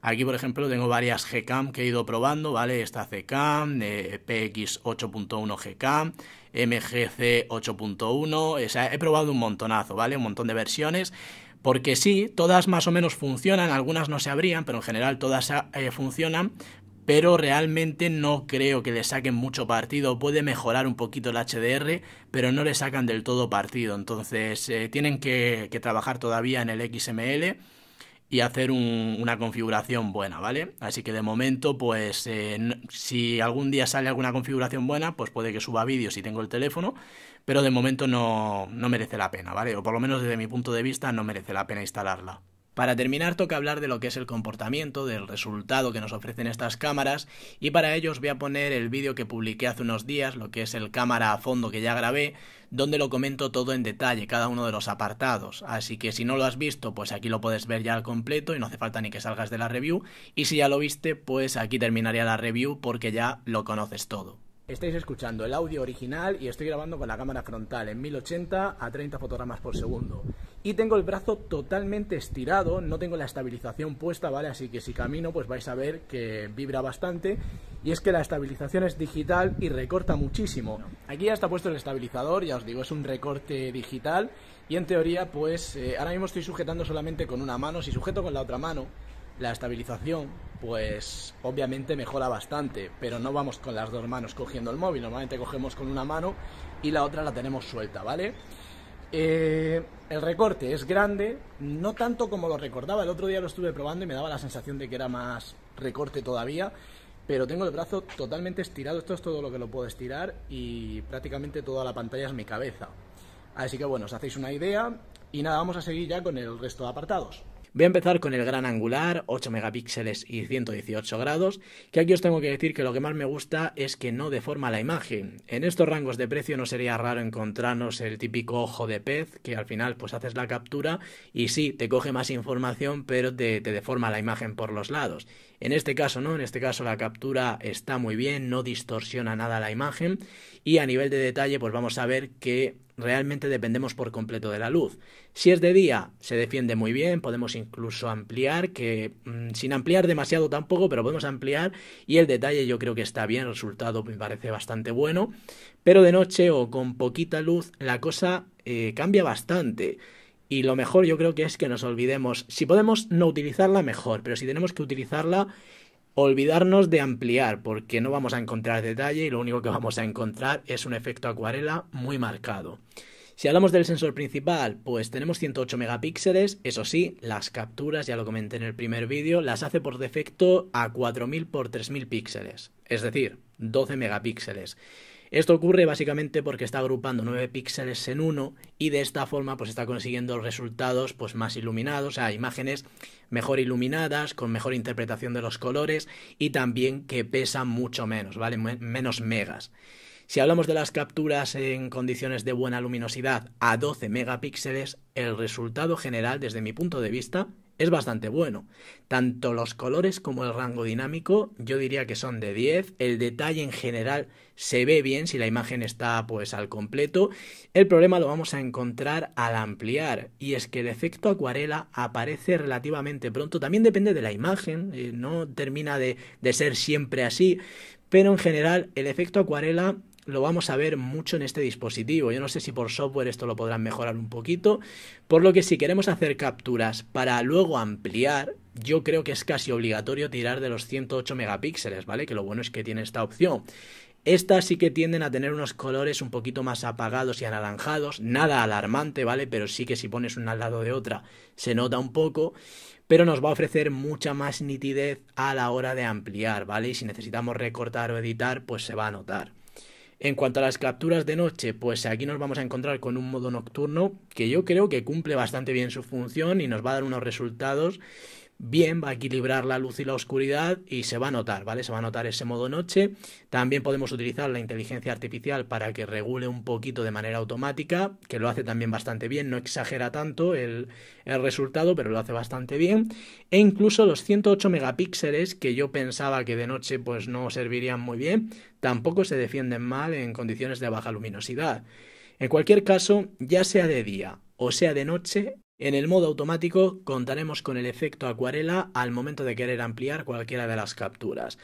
Aquí, por ejemplo, tengo varias GCAM que he ido probando, ¿vale? Esta CCAM, PX8.1 GCAM, MGC 8.1, he probado un montonazo, ¿vale? Un montón de versiones porque sí, todas más o menos funcionan, algunas no se abrían, pero en general todas eh, funcionan, pero realmente no creo que le saquen mucho partido. Puede mejorar un poquito el HDR, pero no le sacan del todo partido. Entonces eh, tienen que trabajar todavía en el XML y hacer una configuración buena, ¿vale? Así que de momento, pues eh, si algún día sale alguna configuración buena, pues puede que suba vídeos si tengo el teléfono, pero de momento no, no merece la pena, ¿vale? O por lo menos desde mi punto de vista no merece la pena instalarla. Para terminar, toca hablar de lo que es el comportamiento, del resultado que nos ofrecen estas cámaras, y para ello os voy a poner el vídeo que publiqué hace unos días, lo que es el cámara a fondo que ya grabé, donde lo comento todo en detalle, cada uno de los apartados. Así que si no lo has visto, pues aquí lo puedes ver ya al completo y no hace falta ni que salgas de la review, y si ya lo viste, pues aquí terminaría la review porque ya lo conoces todo. Estáis escuchando el audio original y estoy grabando con la cámara frontal en 1080 a 30 fotogramas por segundo. Y tengo el brazo totalmente estirado, no tengo la estabilización puesta, ¿vale? Así que si camino pues vais a ver que vibra bastante. Y es que la estabilización es digital y recorta muchísimo. Aquí ya está puesto el estabilizador, ya os digo, es un recorte digital. Y en teoría pues eh, ahora mismo estoy sujetando solamente con una mano. Si sujeto con la otra mano la estabilización, pues obviamente mejora bastante, pero no vamos con las dos manos cogiendo el móvil, normalmente cogemos con una mano y la otra la tenemos suelta, ¿vale? Eh, el recorte es grande, no tanto como lo recordaba, el otro día lo estuve probando y me daba la sensación de que era más recorte todavía, pero tengo el brazo totalmente estirado, esto es todo lo que lo puedo estirar y prácticamente toda la pantalla es mi cabeza. Así que bueno, os hacéis una idea y nada, vamos a seguir ya con el resto de apartados. Voy a empezar con el gran angular, 8 megapíxeles y 118 grados, que aquí os tengo que decir que lo que más me gusta es que no deforma la imagen. En estos rangos de precio no sería raro encontrarnos el típico ojo de pez, que al final pues haces la captura y sí, te coge más información, pero te, te deforma la imagen por los lados. En este caso no, en este caso la captura está muy bien, no distorsiona nada la imagen y a nivel de detalle pues vamos a ver que realmente dependemos por completo de la luz. Si es de día, se defiende muy bien, podemos incluso ampliar, que mm, sin ampliar demasiado tampoco, pero podemos ampliar y el detalle yo creo que está bien, el resultado me parece bastante bueno, pero de noche o con poquita luz la cosa eh, cambia bastante. Y lo mejor yo creo que es que nos olvidemos, si podemos no utilizarla mejor, pero si tenemos que utilizarla, Olvidarnos de ampliar porque no vamos a encontrar detalle y lo único que vamos a encontrar es un efecto acuarela muy marcado. Si hablamos del sensor principal, pues tenemos 108 megapíxeles, eso sí, las capturas, ya lo comenté en el primer vídeo, las hace por defecto a 4000 por 3000 píxeles, es decir, 12 megapíxeles. Esto ocurre básicamente porque está agrupando 9 píxeles en uno y de esta forma pues está consiguiendo resultados pues más iluminados, o sea, imágenes mejor iluminadas, con mejor interpretación de los colores y también que pesan mucho menos, ¿vale? Menos megas. Si hablamos de las capturas en condiciones de buena luminosidad a 12 megapíxeles, el resultado general desde mi punto de vista es bastante bueno. Tanto los colores como el rango dinámico yo diría que son de 10. El detalle en general se ve bien si la imagen está pues al completo. El problema lo vamos a encontrar al ampliar y es que el efecto acuarela aparece relativamente pronto. También depende de la imagen, eh, no termina de ser siempre así. Pero en general el efecto acuarela lo vamos a ver mucho en este dispositivo. Yo no sé si por software esto lo podrán mejorar un poquito, por lo que si queremos hacer capturas para luego ampliar, yo creo que es casi obligatorio tirar de los 108 megapíxeles, ¿vale? Que lo bueno es que tiene esta opción. Estas sí que tienden a tener unos colores un poquito más apagados y anaranjados, nada alarmante, ¿vale? Pero sí que si pones una al lado de otra se nota un poco, pero nos va a ofrecer mucha más nitidez a la hora de ampliar, ¿vale? Y si necesitamos recortar o editar, pues se va a notar. En cuanto a las capturas de noche, pues aquí nos vamos a encontrar con un modo nocturno que yo creo que cumple bastante bien su función y nos va a dar unos resultados bien, va a equilibrar la luz y la oscuridad y se va a notar, ¿vale? Se va a notar ese modo noche. También podemos utilizar la inteligencia artificial para que regule un poquito de manera automática, que lo hace también bastante bien, no exagera tanto el, resultado, pero lo hace bastante bien. E incluso los 108 megapíxeles, que yo pensaba que de noche pues no servirían muy bien, tampoco se defienden mal en condiciones de baja luminosidad. En cualquier caso, ya sea de día o sea de noche, en el modo automático contaremos con el efecto acuarela al momento de querer ampliar cualquiera de las capturas.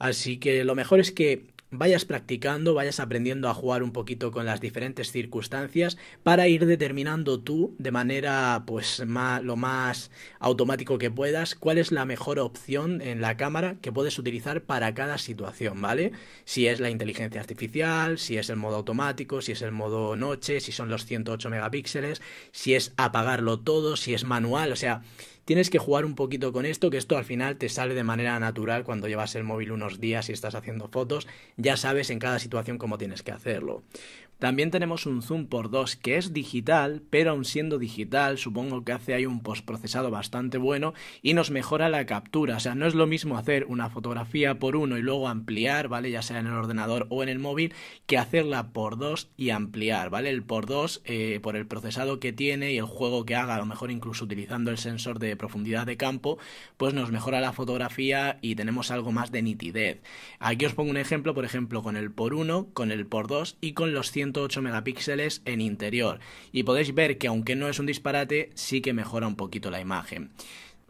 Así que lo mejor es que vayas practicando, vayas aprendiendo a jugar un poquito con las diferentes circunstancias para ir determinando tú de manera pues más, lo más automático que puedas cuál es la mejor opción en la cámara que puedes utilizar para cada situación, ¿vale? Si es la inteligencia artificial, si es el modo automático, si es el modo noche, si son los 108 megapíxeles, si es apagarlo todo, si es manual, o sea, Tienes que jugar un poquito con esto, que esto al final te sale de manera natural cuando llevas el móvil unos días y estás haciendo fotos, ya sabes en cada situación cómo tienes que hacerlo. También tenemos un zoom por 2 que es digital, pero aun siendo digital, supongo que hace ahí un postprocesado bastante bueno y nos mejora la captura. O sea, no es lo mismo hacer una fotografía por uno y luego ampliar, ¿vale? Ya sea en el ordenador o en el móvil, que hacerla por dos y ampliar, ¿vale? El por dos, eh, por el procesado que tiene y el juego que haga, a lo mejor incluso utilizando el sensor de profundidad de campo, pues nos mejora la fotografía y tenemos algo más de nitidez. Aquí os pongo un ejemplo, por ejemplo, con el por uno, con el por dos y con los 100 108 megapíxeles en interior y podéis ver que aunque no es un disparate, sí que mejora un poquito la imagen.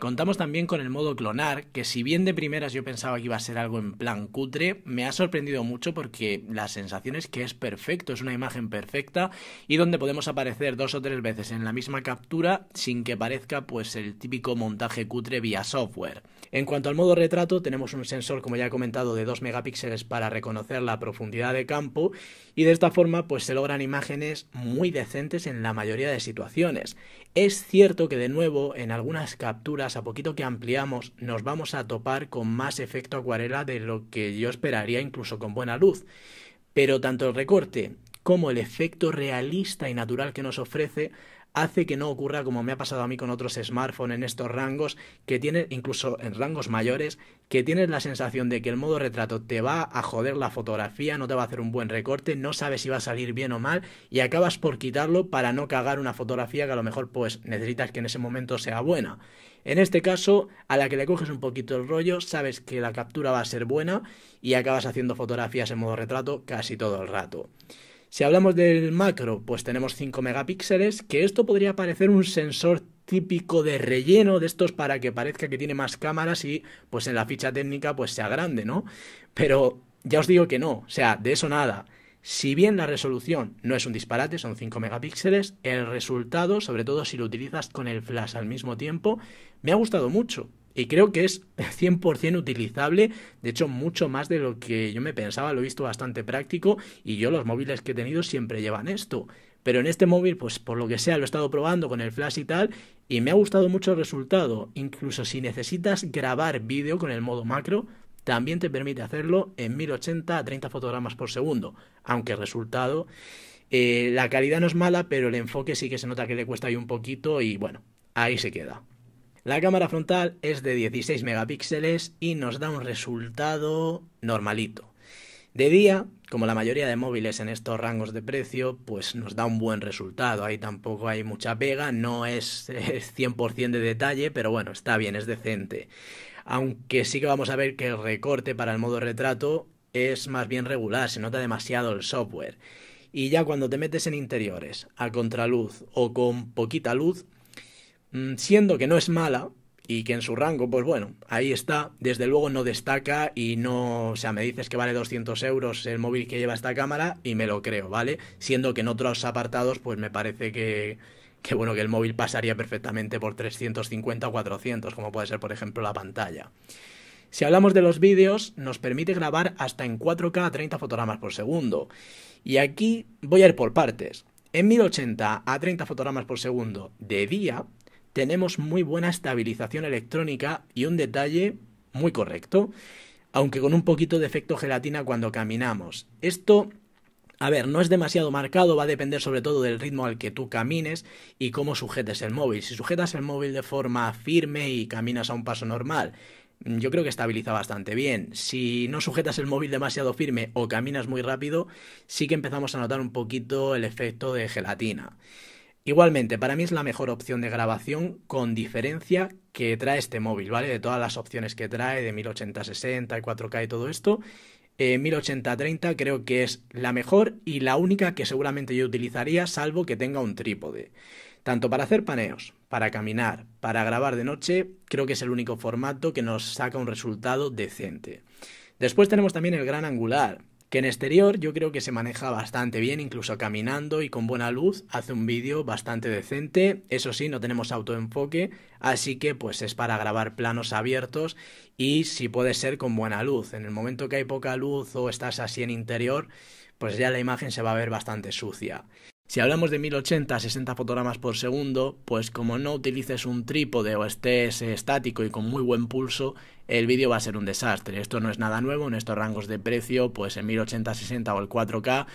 Contamos también con el modo clonar, que si bien de primeras yo pensaba que iba a ser algo en plan cutre, me ha sorprendido mucho porque la sensación es que es perfecto, es una imagen perfecta y donde podemos aparecer dos o tres veces en la misma captura sin que parezca pues el típico montaje cutre vía software. En cuanto al modo retrato, tenemos un sensor como ya he comentado de 2 megapíxeles para reconocer la profundidad de campo y de esta forma pues se logran imágenes muy decentes en la mayoría de situaciones. Es cierto que de nuevo en algunas capturas a poquito que ampliamos, nos vamos a topar con más efecto acuarela de lo que yo esperaría incluso con buena luz. Pero tanto el recorte como el efecto realista y natural que nos ofrece hace que no ocurra como me ha pasado a mí con otros smartphones en estos rangos, que tienen, incluso en rangos mayores, que tienes la sensación de que el modo retrato te va a joder la fotografía, no te va a hacer un buen recorte, no sabes si va a salir bien o mal y acabas por quitarlo para no cagar una fotografía que a lo mejor pues necesitas que en ese momento sea buena. En este caso, a la que le coges un poquito el rollo, sabes que la captura va a ser buena y acabas haciendo fotografías en modo retrato casi todo el rato. Si hablamos del macro, pues tenemos 5 megapíxeles, que esto podría parecer un sensor típico de relleno de estos para que parezca que tiene más cámaras y pues en la ficha técnica pues sea grande, ¿no? Pero ya os digo que no, o sea, de eso nada. Si bien la resolución no es un disparate, son 5 megapíxeles, el resultado, sobre todo si lo utilizas con el flash al mismo tiempo, me ha gustado mucho. Y creo que es 100% utilizable, de hecho mucho más de lo que yo me pensaba, lo he visto bastante práctico y yo los móviles que he tenido siempre llevan esto. Pero en este móvil, pues por lo que sea, lo he estado probando con el flash y tal y me ha gustado mucho el resultado. Incluso si necesitas grabar vídeo con el modo macro, también te permite hacerlo en 1080 a 30 fotogramas por segundo, aunque el resultado... Eh, la calidad no es mala, pero el enfoque sí que se nota que le cuesta ahí un poquito y bueno, ahí se queda. La cámara frontal es de 16 megapíxeles y nos da un resultado normalito. De día, como la mayoría de móviles en estos rangos de precio, pues nos da un buen resultado. Ahí tampoco hay mucha pega, no es, 100% de detalle, pero bueno, está bien, es decente. Aunque sí que vamos a ver que el recorte para el modo retrato es más bien regular, se nota demasiado el software. Y ya cuando te metes en interiores, a contraluz o con poquita luz, Mm, siendo que no es mala y que en su rango, pues bueno, ahí está, desde luego no destaca y no, o sea, me dices que vale 200 euros el móvil que lleva esta cámara y me lo creo, ¿vale? Siendo que en otros apartados, pues me parece que, bueno, que el móvil pasaría perfectamente por 350 o 400, como puede ser, por ejemplo, la pantalla. Si hablamos de los vídeos, nos permite grabar hasta en 4K a 30 fotogramas por segundo. Y aquí voy a ir por partes. En 1080 a 30 fotogramas por segundo de día, tenemos muy buena estabilización electrónica y un detalle muy correcto, aunque con un poquito de efecto gelatina cuando caminamos. Esto, a ver, no es demasiado marcado, va a depender sobre todo del ritmo al que tú camines y cómo sujetes el móvil. Si sujetas el móvil de forma firme y caminas a un paso normal, yo creo que estabiliza bastante bien. Si no sujetas el móvil demasiado firme o caminas muy rápido, sí que empezamos a notar un poquito el efecto de gelatina. Igualmente, para mí es la mejor opción de grabación con diferencia que trae este móvil, ¿vale? De todas las opciones que trae, de 1080-60, 4K y todo esto, eh, 1080-30 creo que es la mejor y la única que seguramente yo utilizaría, salvo que tenga un trípode. Tanto para hacer paneos, para caminar, para grabar de noche, creo que es el único formato que nos saca un resultado decente. Después tenemos también el gran angular, que en exterior yo creo que se maneja bastante bien, incluso caminando y con buena luz, hace un vídeo bastante decente, eso sí, no tenemos autoenfoque, así que pues es para grabar planos abiertos y si puede ser con buena luz, en el momento que hay poca luz o estás así en interior, pues ya la imagen se va a ver bastante sucia. Si hablamos de 1080 60 fotogramas por segundo, pues como no utilices un trípode o estés eh, estático y con muy buen pulso, el vídeo va a ser un desastre. Esto no es nada nuevo en estos rangos de precio, pues en 1080, 60 o el 4K.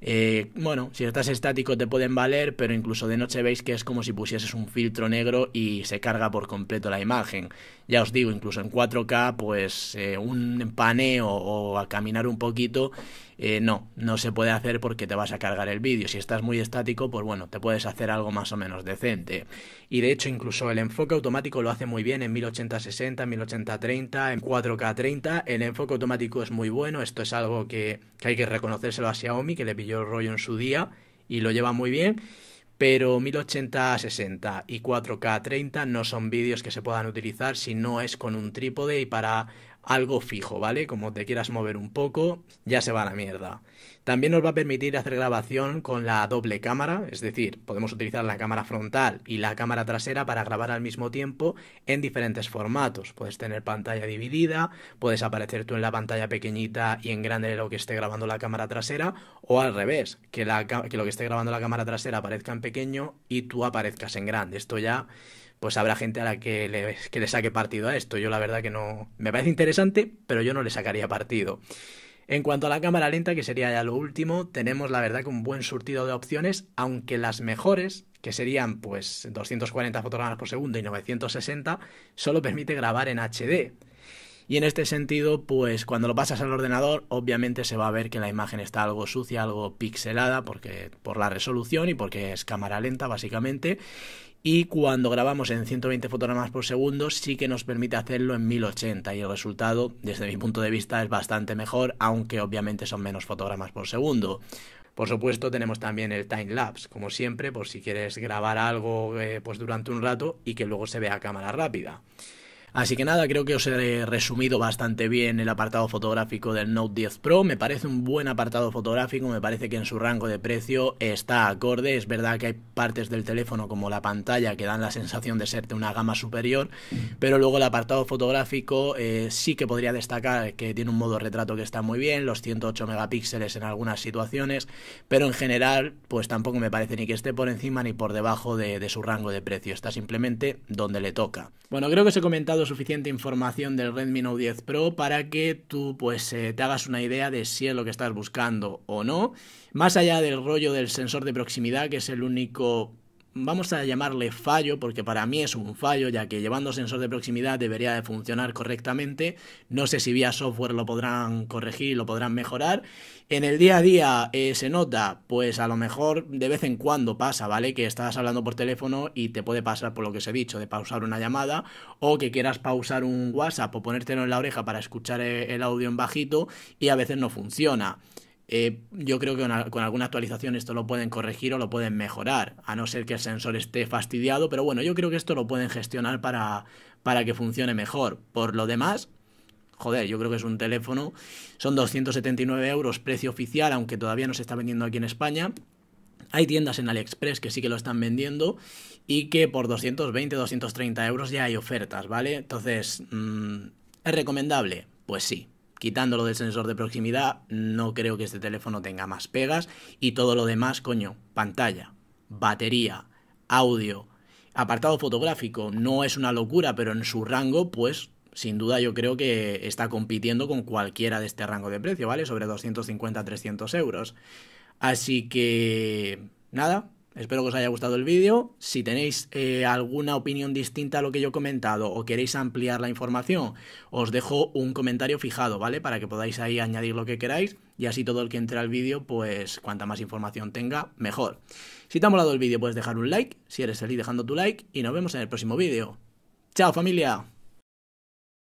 Eh, bueno, si estás estático te pueden valer, pero incluso de noche veis que es como si pusieses un filtro negro y se carga por completo la imagen. Ya os digo, incluso en 4K, pues eh, un paneo o a caminar un poquito, eh, no, no se puede hacer porque te vas a cargar el vídeo. Si estás muy estático, pues bueno, te puedes hacer algo más o menos decente. Y de hecho, incluso el enfoque automático lo hace muy bien en 1080-60, 1080-30 en 4K 30. El enfoque automático es muy bueno. Esto es algo que, hay que reconocérselo a Xiaomi, que le pilló el rollo en su día y lo lleva muy bien. Pero 1080-60 y 4K 30 no son vídeos que se puedan utilizar si no es con un trípode y para algo fijo, ¿vale? Como te quieras mover un poco, ya se va a la mierda. También nos va a permitir hacer grabación con la doble cámara, es decir, podemos utilizar la cámara frontal y la cámara trasera para grabar al mismo tiempo en diferentes formatos. Puedes tener pantalla dividida, puedes aparecer tú en la pantalla pequeñita y en grande lo que esté grabando la cámara trasera, o al revés, que, que lo que esté grabando la cámara trasera aparezca en pequeño y tú aparezcas en grande. Esto ya pues habrá gente a la que le, saque partido a esto. Yo la verdad que no... Me parece interesante, pero yo no le sacaría partido. En cuanto a la cámara lenta, que sería ya lo último, tenemos la verdad que un buen surtido de opciones, aunque las mejores, que serían pues 240 fotogramas por segundo y 960, solo permite grabar en HD. Y en este sentido, pues cuando lo pasas al ordenador, obviamente se va a ver que la imagen está algo sucia, algo pixelada, porque por la resolución y porque es cámara lenta básicamente y cuando grabamos en 120 fotogramas por segundo sí que nos permite hacerlo en 1080 y el resultado desde mi punto de vista es bastante mejor aunque obviamente son menos fotogramas por segundo. Por supuesto tenemos también el time lapse como siempre por si quieres grabar algo eh, pues durante un rato y que luego se vea a cámara rápida. Así que nada, creo que os he resumido bastante bien el apartado fotográfico del Note 10 Pro. Me parece un buen apartado fotográfico, me parece que en su rango de precio está acorde. Es verdad que hay partes del teléfono como la pantalla que dan la sensación de ser de una gama superior, pero luego el apartado fotográfico eh, sí que podría destacar que tiene un modo retrato que está muy bien, los 108 megapíxeles en algunas situaciones, pero en general pues tampoco me parece ni que esté por encima ni por debajo de, de su rango de precio. Está simplemente donde le toca. Bueno, creo que os he comentado suficiente información del Redmi Note 10 Pro para que tú pues eh, te hagas una idea de si es lo que estás buscando o no. Más allá del rollo del sensor de proximidad, que es el único vamos a llamarle fallo, porque para mí es un fallo, ya que llevando sensor de proximidad debería de funcionar correctamente. No sé si vía software lo podrán corregir, lo podrán mejorar. En el día a día eh, se nota, pues a lo mejor de vez en cuando pasa, ¿vale? Que estás hablando por teléfono y te puede pasar por lo que os he dicho, de pausar una llamada o que quieras pausar un WhatsApp o ponértelo en la oreja para escuchar eh, el audio en bajito y a veces no funciona. Eh, yo creo que con alguna actualización esto lo pueden corregir o lo pueden mejorar, a no ser que el sensor esté fastidiado, pero bueno, yo creo que esto lo pueden gestionar para, para que funcione mejor. Por lo demás, joder, yo creo que es un teléfono, son 279 euros precio oficial, aunque todavía no se está vendiendo aquí en España. Hay tiendas en AliExpress que sí que lo están vendiendo y que por 220, 230 euros ya hay ofertas, ¿vale? Entonces, mm, ¿es recomendable? Pues sí, quitándolo del sensor de proximidad, no creo que este teléfono tenga más pegas y todo lo demás, coño, pantalla, batería, audio, apartado fotográfico, no es una locura, pero en su rango, pues sin duda yo creo que está compitiendo con cualquiera de este rango de precio, ¿vale? Sobre 250-300 euros. Así que, nada, Espero que os haya gustado el vídeo. Si tenéis eh, alguna opinión distinta a lo que yo he comentado o queréis ampliar la información, os dejo un comentario fijado, ¿vale? Para que podáis ahí añadir lo que queráis y así todo el que entre al vídeo, pues cuanta más información tenga, mejor. Si te ha molado el vídeo, puedes dejar un like. Si eres feliz, dejando tu like y nos vemos en el próximo vídeo. ¡Chao familia!